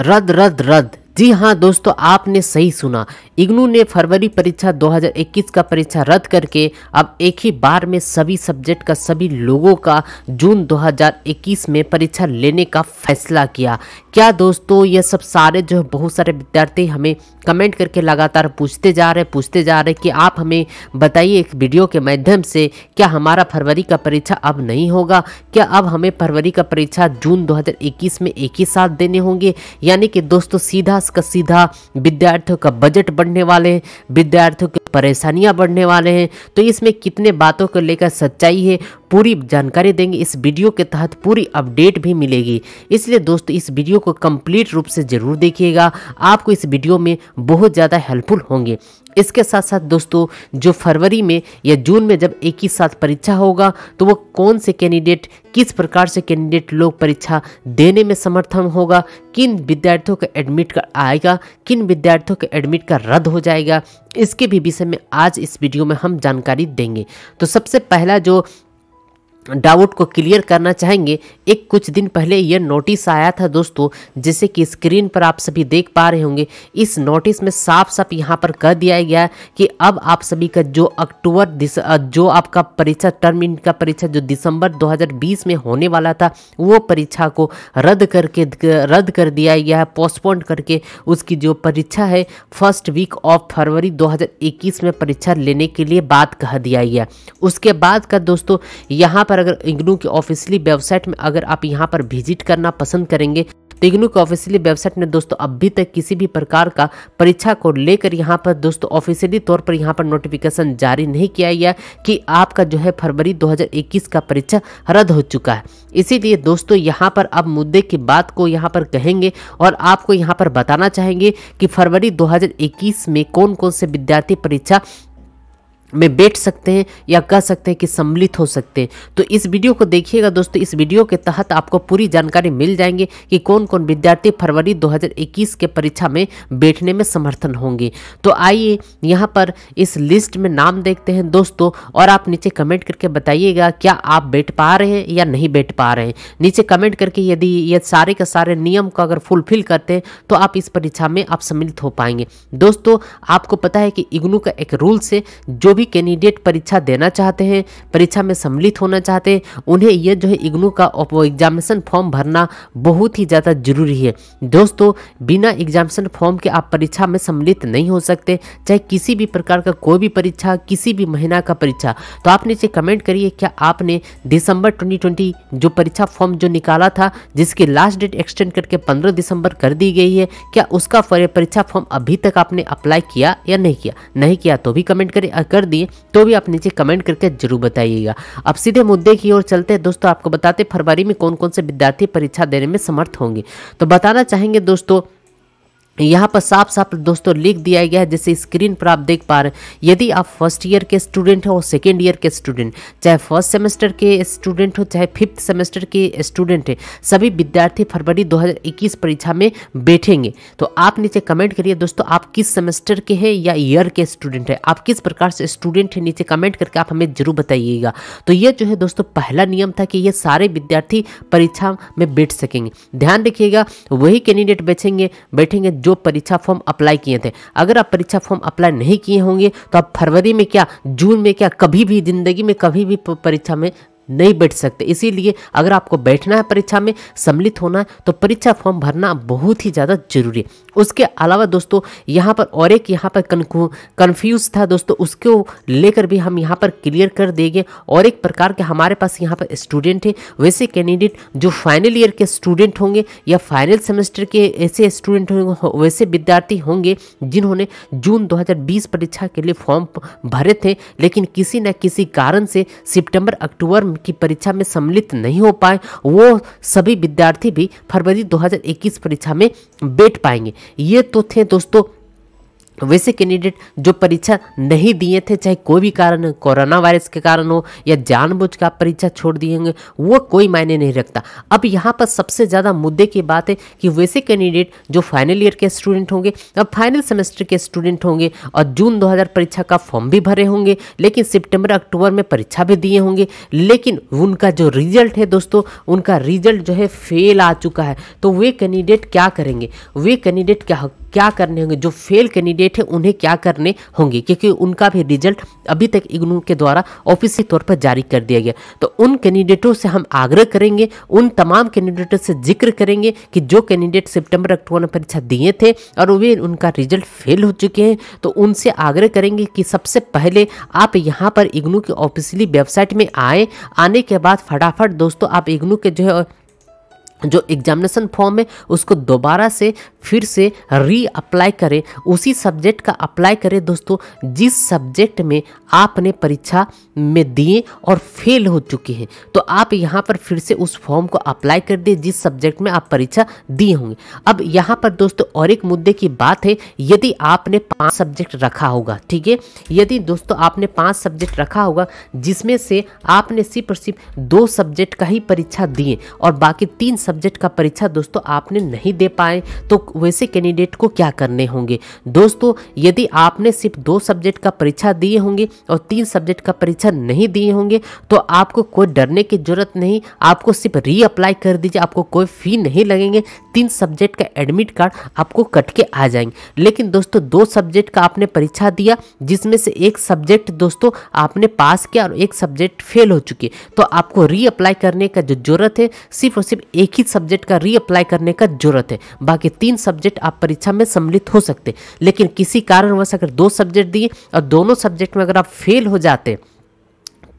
रद रद रद जी हाँ दोस्तों आपने सही सुना इग्नू ने फरवरी परीक्षा 2021 का परीक्षा रद्द करके अब एक ही बार में सभी सब्जेक्ट का सभी लोगों का जून 2021 में परीक्षा लेने का फैसला किया क्या दोस्तों ये सब सारे जो है बहुत सारे विद्यार्थी हमें कमेंट करके लगातार पूछते जा रहे पूछते जा रहे कि आप हमें बताइए एक वीडियो के माध्यम से क्या हमारा फरवरी का परीक्षा अब नहीं होगा क्या अब हमें फरवरी का परीक्षा जून दो में एक ही साथ देने होंगे यानी कि दोस्तों सीधा विकास का सीधा विद्यार्थियों का बजट बढ़ने वाले हैं विद्यार्थियों की परेशानियां बढ़ने वाले हैं तो इसमें कितने बातों को लेकर सच्चाई है पूरी जानकारी देंगे इस वीडियो के तहत पूरी अपडेट भी मिलेगी इसलिए दोस्तों इस वीडियो को कंप्लीट रूप से ज़रूर देखिएगा आपको इस वीडियो में बहुत ज़्यादा हेल्पफुल होंगे इसके साथ साथ दोस्तों जो फरवरी में या जून में जब एक ही साथ परीक्षा होगा तो वो कौन से कैंडिडेट किस प्रकार से कैंडिडेट लोग परीक्षा देने में समर्थन होगा किन विद्यार्थियों का एडमिट का आएगा किन विद्यार्थियों के एडमिट का रद्द हो जाएगा इसके भी विषय में आज इस वीडियो में हम जानकारी देंगे तो सबसे पहला जो डाउट को क्लियर करना चाहेंगे एक कुछ दिन पहले यह नोटिस आया था दोस्तों जैसे कि स्क्रीन पर आप सभी देख पा रहे होंगे इस नोटिस में साफ साफ यहाँ पर कह दिया गया कि अब आप सभी का जो अक्टूबर जो आपका परीक्षा टर्म इन का परीक्षा जो दिसंबर 2020 में होने वाला था वो परीक्षा को रद्द करके रद्द कर दिया गया है पोस्टपोन करके उसकी जो परीक्षा है फर्स्ट वीक ऑफ फरवरी दो में परीक्षा लेने के लिए बात कह दिया गया उसके बाद का दोस्तों यहाँ पर अगर इग्नू की ऑफिशियली वेबसाइट में अगर आप यहाँ पर विजिट करना पसंद करेंगे तो इग्नू की ऑफिशियली वेबसाइट ने दोस्तों अभी तक किसी भी प्रकार का परीक्षा को लेकर यहाँ पर दोस्तों ऑफिशियली तौर पर यहाँ पर नोटिफिकेशन जारी नहीं किया गया कि आपका जो है फरवरी 2021 का परीक्षा रद्द हो चुका है इसीलिए दोस्तों यहाँ पर अब मुद्दे की बात को यहाँ पर कहेंगे और आपको यहाँ पर बताना चाहेंगे कि फरवरी दो में कौन कौन से विद्यार्थी परीक्षा में बैठ सकते हैं या कह सकते हैं कि सम्मिलित हो सकते हैं तो इस वीडियो को देखिएगा दोस्तों इस वीडियो के तहत आपको पूरी जानकारी मिल जाएंगे कि कौन कौन विद्यार्थी फरवरी 2021 के परीक्षा में बैठने में समर्थन होंगे तो आइए यहाँ पर इस लिस्ट में नाम देखते हैं दोस्तों और आप नीचे कमेंट करके बताइएगा क्या आप बैठ पा रहे हैं या नहीं बैठ पा रहे हैं नीचे कमेंट करके यदि ये सारे के सारे नियम को अगर फुलफिल करते हैं तो आप इस परीक्षा में आप सम्मिलित हो पाएंगे दोस्तों आपको पता है कि इग्नू का एक रूल्स है जो भी भी कैंडिडेट परीक्षा देना चाहते हैं परीक्षा में सम्मिलित होना चाहते हैं उन्हें यह जो है इग्नू का एग्जामिनेशन फॉर्म भरना बहुत ही ज़्यादा जरूरी है दोस्तों बिना एग्जामिनेशन फॉर्म के आप परीक्षा में सम्मिलित नहीं हो सकते चाहे किसी भी प्रकार का कोई भी परीक्षा किसी भी महीना का परीक्षा तो आप नीचे कमेंट करिए क्या आपने दिसंबर ट्वेंटी जो परीक्षा फॉर्म जो निकाला था जिसकी लास्ट डेट एक्सटेंड करके पंद्रह दिसंबर कर दी गई है क्या उसका परीक्षा फॉर्म अभी तक आपने अप्लाई किया या नहीं किया नहीं किया तो भी कमेंट करें अगर दिए तो भी आप नीचे कमेंट करके जरूर बताइएगा अब सीधे मुद्दे की ओर चलते हैं दोस्तों आपको बताते फरवरी में कौन कौन से विद्यार्थी परीक्षा देने में समर्थ होंगे तो बताना चाहेंगे दोस्तों यहाँ पर साफ साफ दोस्तों लिख दिया गया है जैसे स्क्रीन पर आप देख पा रहे हैं यदि आप फर्स्ट ईयर के स्टूडेंट हो और सेकेंड ईयर के स्टूडेंट चाहे फर्स्ट सेमेस्टर के स्टूडेंट हो चाहे फिफ्थ सेमेस्टर के स्टूडेंट हैं सभी विद्यार्थी फरवरी 2021 परीक्षा में बैठेंगे तो आप नीचे कमेंट करिए दोस्तों आप किस सेमेस्टर के हैं या ईयर के स्टूडेंट हैं आप किस प्रकार से स्टूडेंट हैं नीचे कमेंट करके आप हमें ज़रूर बताइएगा तो ये जो है दोस्तों पहला नियम था कि ये सारे विद्यार्थी परीक्षा में बैठ सकेंगे ध्यान रखिएगा वही कैंडिडेट बैठेंगे बैठेंगे जो परीक्षा फॉर्म अप्लाई किए थे अगर आप परीक्षा फॉर्म अप्लाई नहीं किए होंगे तो आप फरवरी में क्या जून में क्या कभी भी ज़िंदगी में कभी भी परीक्षा में नहीं बैठ सकते इसीलिए अगर आपको बैठना है परीक्षा में सम्मिलित होना है तो परीक्षा फॉर्म भरना बहुत ही ज़्यादा जरूरी है उसके अलावा दोस्तों यहाँ पर और एक यहाँ पर कन्फ्यूज था दोस्तों उसको लेकर भी हम यहाँ पर क्लियर कर देंगे और एक प्रकार के हमारे पास यहाँ पर स्टूडेंट हैं वैसे कैंडिडेट जो फाइनल ईयर के स्टूडेंट होंगे या फाइनल सेमेस्टर के ऐसे स्टूडेंट होंगे वैसे विद्यार्थी होंगे जिन्होंने जून दो परीक्षा के लिए फॉर्म भरे थे लेकिन किसी न किसी कारण से सितंबर अक्टूबर की परीक्षा में सम्मिलित नहीं हो पाए वो सभी विद्यार्थी भी फरवरी 2021 परीक्षा में बैठ पाएंगे ये तो थे दोस्तों वैसे कैंडिडेट जो परीक्षा नहीं दिए थे चाहे कोई भी कारण कोरोना वायरस के कारण हो या जानबूझ के आप परीक्षा छोड़ दिए होंगे वो कोई मायने नहीं रखता अब यहाँ पर सबसे ज़्यादा मुद्दे की बात है कि वैसे कैंडिडेट जो फाइनल ईयर के स्टूडेंट होंगे और फाइनल सेमेस्टर के स्टूडेंट होंगे और जून दो परीक्षा का फॉर्म भी भरे होंगे लेकिन सितंबर अक्टूबर में परीक्षा भी दिए होंगे लेकिन उनका जो रिजल्ट है दोस्तों उनका रिजल्ट जो है फेल आ चुका है तो वे कैंडिडेट क्या करेंगे वे कैंडिडेट क्या क्या करने होंगे जो फेल कैंडिडेट है उन्हें क्या करने होंगे क्योंकि उनका भी रिजल्ट अभी तक इग्नू के द्वारा ऑफिसियल तौर पर जारी कर दिया गया तो उन कैंडिडेटों से हम आग्रह करेंगे उन तमाम कैंडिडेटों से जिक्र करेंगे कि जो कैंडिडेट सितंबर अक्टूबर में परीक्षा दिए थे और वे उनका रिजल्ट फेल हो चुके हैं तो उनसे आग्रह करेंगे कि सबसे पहले आप यहाँ पर इग्नू की ऑफिसियली वेबसाइट में आए आने के बाद फटाफट दोस्तों आप इग्नू के जो है जो एग्जामिनेशन फॉर्म है उसको दोबारा से फिर से री अप्लाई करें उसी सब्जेक्ट का अप्लाई करें दोस्तों जिस सब्जेक्ट में आपने परीक्षा में दिए और फेल हो चुके हैं तो आप यहाँ पर फिर से उस फॉर्म को अप्लाई कर दें जिस सब्जेक्ट में आप परीक्षा दिए होंगे अब यहाँ पर दोस्तों और एक मुद्दे की बात है यदि आपने पाँच सब्जेक्ट रखा होगा ठीक है यदि दोस्तों आपने पाँच सब्जेक्ट रखा होगा जिसमें से आपने सिर्फ और सिर्फ दो सब्जेक्ट का ही परीक्षा दिए और बाकी तीन सब्जेक्ट का परीक्षा दोस्तों आपने नहीं दे पाए तो वैसे कैंडिडेट को क्या करने होंगे दोस्तों यदि आपने सिर्फ दो सब्जेक्ट का परीक्षा दिए होंगे और तीन सब्जेक्ट का परीक्षा नहीं दिए होंगे तो आपको कोई डरने की ज़रूरत नहीं आपको सिर्फ रीअप्लाई कर दीजिए आपको कोई फ़ी नहीं लगेंगे तीन सब्जेक्ट का एडमिट कार्ड आपको कट के आ जाएंगे लेकिन दोस्तों दो सब्जेक्ट का आपने परीक्षा दिया जिसमें से एक सब्जेक्ट दोस्तों आपने पास किया और एक सब्जेक्ट फेल हो चुकी तो आपको रीअप्लाई करने का जो जरूरत है सिर्फ और सिर्फ एक ही सब्जेक्ट का रीअप्लाई करने का जरूरत है बाकी तीन सब्जेक्ट आप परीक्षा में सम्मिलित हो सकते लेकिन किसी कारणवश अगर दो सब्जेक्ट दिए और दोनों सब्जेक्ट में अगर आप फेल हो जाते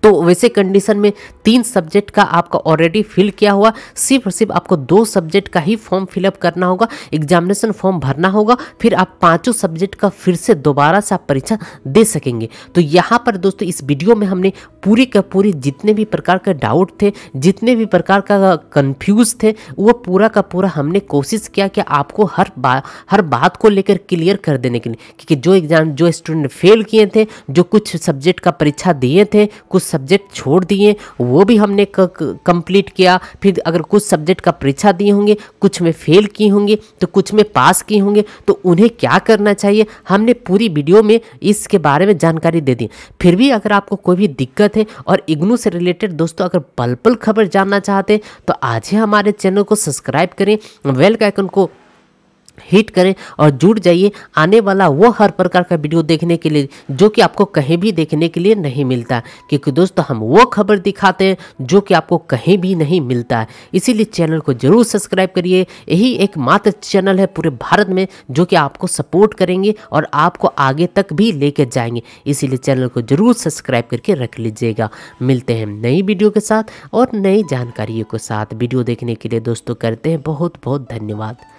तो वैसे कंडीशन में तीन सब्जेक्ट का आपका ऑलरेडी फिल किया हुआ सिर्फ सिर्फ आपको दो सब्जेक्ट का ही फॉर्म फिलअप करना होगा एग्जामिनेशन फॉर्म भरना होगा फिर आप पांचों सब्जेक्ट का फिर से दोबारा से आप परीक्षा दे सकेंगे तो यहाँ पर दोस्तों इस वीडियो में हमने पूरी का पूरी जितने भी प्रकार के डाउट थे जितने भी प्रकार का कन्फ्यूज थे वो पूरा का पूरा हमने कोशिश किया कि आपको हर बा हर बात को लेकर क्लियर कर देने के लिए क्योंकि जो एग्जाम जो स्टूडेंट फेल किए थे जो कुछ सब्जेक्ट का परीक्षा दिए थे कुछ सब्जेक्ट छोड़ दिए वो भी हमने कंप्लीट किया फिर अगर कुछ सब्जेक्ट का परीक्षा दिए होंगे कुछ में फेल किए होंगे तो कुछ में पास किए होंगे तो उन्हें क्या करना चाहिए हमने पूरी वीडियो में इसके बारे में जानकारी दे दी फिर भी अगर आपको कोई भी दिक्कत है और इग्नू से रिलेटेड दोस्तों अगर पल पल खबर जानना चाहते हैं तो आज ही हमारे चैनल को सब्सक्राइब करें वेल का आइकन को हिट करें और जुड़ जाइए आने वाला वो हर प्रकार का वीडियो देखने के लिए जो कि आपको कहीं भी देखने के लिए नहीं मिलता क्योंकि दोस्तों हम वो खबर दिखाते हैं जो कि आपको कहीं भी नहीं मिलता है इसीलिए चैनल को जरूर सब्सक्राइब करिए यही एक मात्र चैनल है पूरे भारत में जो कि आपको सपोर्ट करेंगे और आपको आगे तक भी लेकर जाएंगे इसीलिए चैनल को जरूर सब्सक्राइब करके रख लीजिएगा मिलते हैं नई वीडियो के साथ और नई जानकारियों के साथ वीडियो देखने के लिए दोस्तों करते हैं बहुत बहुत धन्यवाद